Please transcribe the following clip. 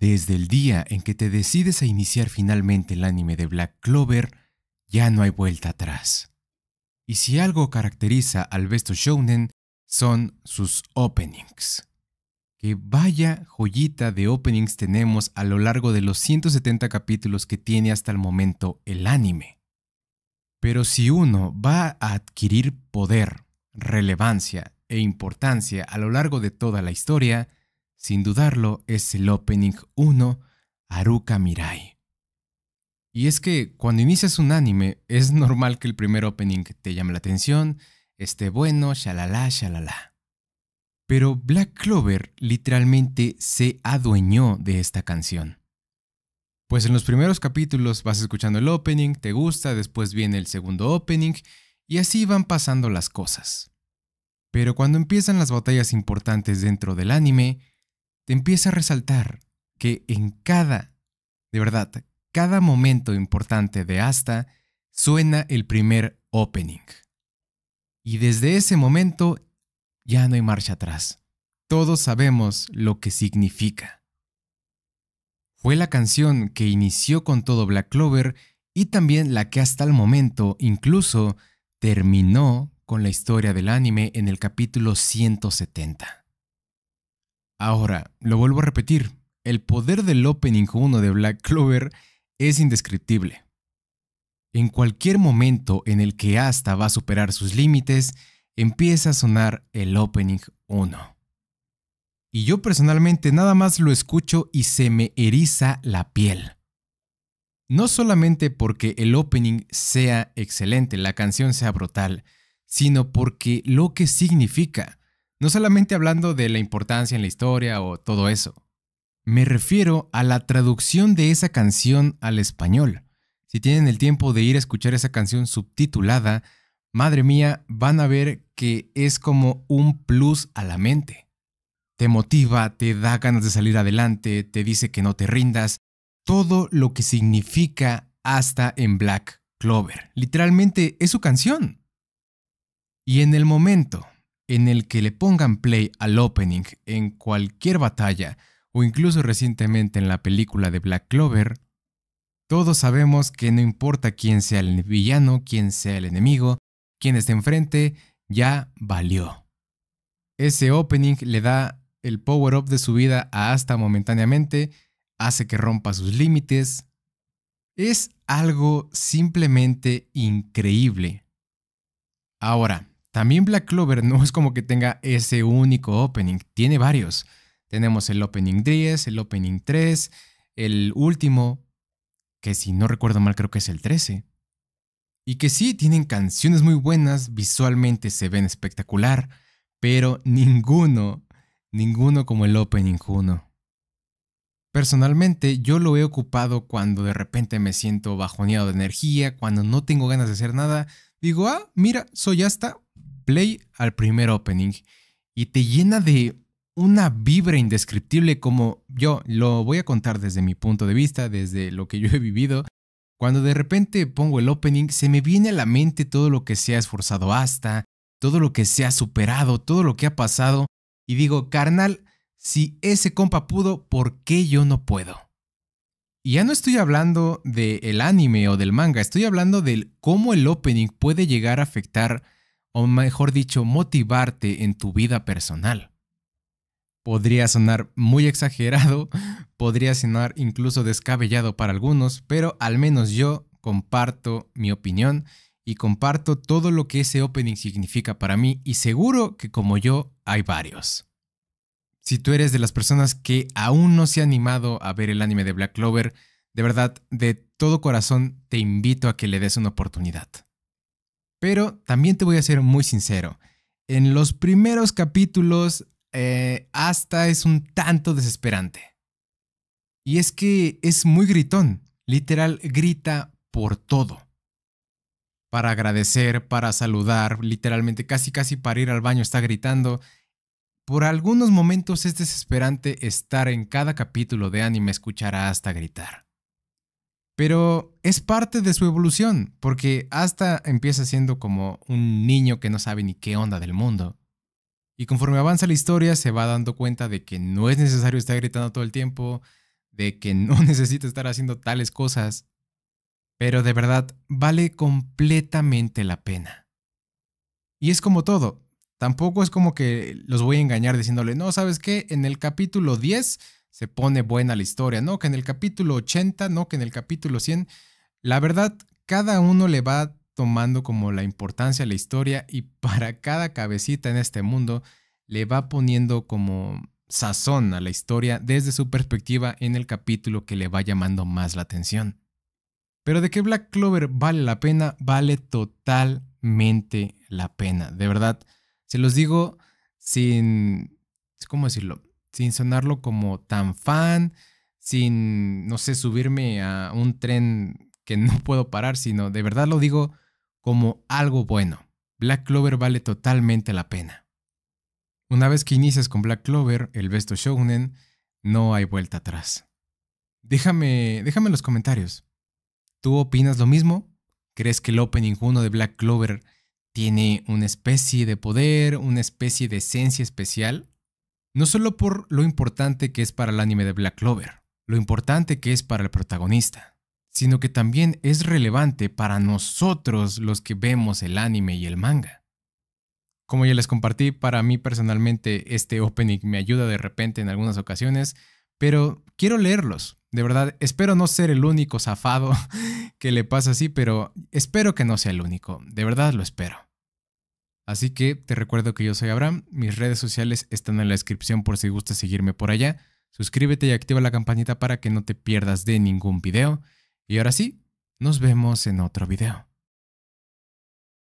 Desde el día en que te decides a iniciar finalmente el anime de Black Clover, ya no hay vuelta atrás. Y si algo caracteriza al Besto Shounen son sus openings. Que vaya joyita de openings tenemos a lo largo de los 170 capítulos que tiene hasta el momento el anime. Pero si uno va a adquirir poder, relevancia e importancia a lo largo de toda la historia, sin dudarlo, es el opening 1, Aruka Mirai. Y es que cuando inicias un anime, es normal que el primer opening te llame la atención, esté bueno, shalala, shalala. Pero Black Clover literalmente se adueñó de esta canción. Pues en los primeros capítulos vas escuchando el opening, te gusta, después viene el segundo opening, y así van pasando las cosas. Pero cuando empiezan las batallas importantes dentro del anime, te empieza a resaltar que en cada, de verdad, cada momento importante de hasta suena el primer opening. Y desde ese momento ya no hay marcha atrás. Todos sabemos lo que significa. Fue la canción que inició con todo Black Clover y también la que hasta el momento incluso terminó con la historia del anime en el capítulo 170. Ahora, lo vuelvo a repetir, el poder del opening 1 de Black Clover es indescriptible. En cualquier momento en el que Asta va a superar sus límites, empieza a sonar el opening 1. Y yo personalmente nada más lo escucho y se me eriza la piel. No solamente porque el opening sea excelente, la canción sea brutal, sino porque lo que significa. No solamente hablando de la importancia en la historia o todo eso. Me refiero a la traducción de esa canción al español. Si tienen el tiempo de ir a escuchar esa canción subtitulada, madre mía, van a ver que es como un plus a la mente. Te motiva, te da ganas de salir adelante, te dice que no te rindas, todo lo que significa hasta en Black Clover. Literalmente es su canción. Y en el momento en el que le pongan play al opening en cualquier batalla o incluso recientemente en la película de Black Clover, todos sabemos que no importa quién sea el villano, quién sea el enemigo, quién esté enfrente, ya valió. Ese opening le da el power-up de su vida hasta momentáneamente, hace que rompa sus límites. Es algo simplemente increíble. Ahora, también Black Clover no es como que tenga ese único opening, tiene varios. Tenemos el opening 10, el opening 3, el último, que si no recuerdo mal creo que es el 13. Y que sí, tienen canciones muy buenas, visualmente se ven espectacular, pero ninguno, ninguno como el opening 1. Personalmente yo lo he ocupado cuando de repente me siento bajoneado de energía, cuando no tengo ganas de hacer nada, digo, ah, mira, soy hasta play al primer opening y te llena de una vibra indescriptible como yo lo voy a contar desde mi punto de vista, desde lo que yo he vivido. Cuando de repente pongo el opening, se me viene a la mente todo lo que se ha esforzado hasta, todo lo que se ha superado, todo lo que ha pasado, y digo, carnal, si ese compa pudo, ¿por qué yo no puedo? Y ya no estoy hablando del el anime o del manga, estoy hablando del cómo el opening puede llegar a afectar o mejor dicho, motivarte en tu vida personal. Podría sonar muy exagerado, podría sonar incluso descabellado para algunos, pero al menos yo comparto mi opinión y comparto todo lo que ese opening significa para mí y seguro que como yo hay varios. Si tú eres de las personas que aún no se ha animado a ver el anime de Black Clover, de verdad, de todo corazón te invito a que le des una oportunidad. Pero también te voy a ser muy sincero. En los primeros capítulos, hasta eh, es un tanto desesperante. Y es que es muy gritón. Literal, grita por todo. Para agradecer, para saludar, literalmente casi casi para ir al baño está gritando. Por algunos momentos es desesperante estar en cada capítulo de anime escuchar hasta gritar. Pero es parte de su evolución, porque hasta empieza siendo como un niño que no sabe ni qué onda del mundo. Y conforme avanza la historia, se va dando cuenta de que no es necesario estar gritando todo el tiempo, de que no necesita estar haciendo tales cosas. Pero de verdad, vale completamente la pena. Y es como todo. Tampoco es como que los voy a engañar diciéndole, no, ¿sabes qué? En el capítulo 10 se pone buena la historia, ¿no? Que en el capítulo 80, ¿no? Que en el capítulo 100, la verdad, cada uno le va tomando como la importancia a la historia y para cada cabecita en este mundo le va poniendo como sazón a la historia desde su perspectiva en el capítulo que le va llamando más la atención. Pero de que Black Clover vale la pena, vale totalmente la pena. De verdad, se los digo sin... ¿Cómo decirlo? sin sonarlo como tan fan, sin, no sé, subirme a un tren que no puedo parar, sino de verdad lo digo como algo bueno. Black Clover vale totalmente la pena. Una vez que inicias con Black Clover, el Besto Shounen, no hay vuelta atrás. Déjame, déjame en los comentarios. ¿Tú opinas lo mismo? ¿Crees que el opening 1 de Black Clover tiene una especie de poder, una especie de esencia especial? No solo por lo importante que es para el anime de Black Clover, lo importante que es para el protagonista, sino que también es relevante para nosotros los que vemos el anime y el manga. Como ya les compartí, para mí personalmente este opening me ayuda de repente en algunas ocasiones, pero quiero leerlos. De verdad, espero no ser el único zafado que le pasa así, pero espero que no sea el único. De verdad lo espero. Así que te recuerdo que yo soy Abraham, mis redes sociales están en la descripción por si gustas seguirme por allá. Suscríbete y activa la campanita para que no te pierdas de ningún video. Y ahora sí, nos vemos en otro video.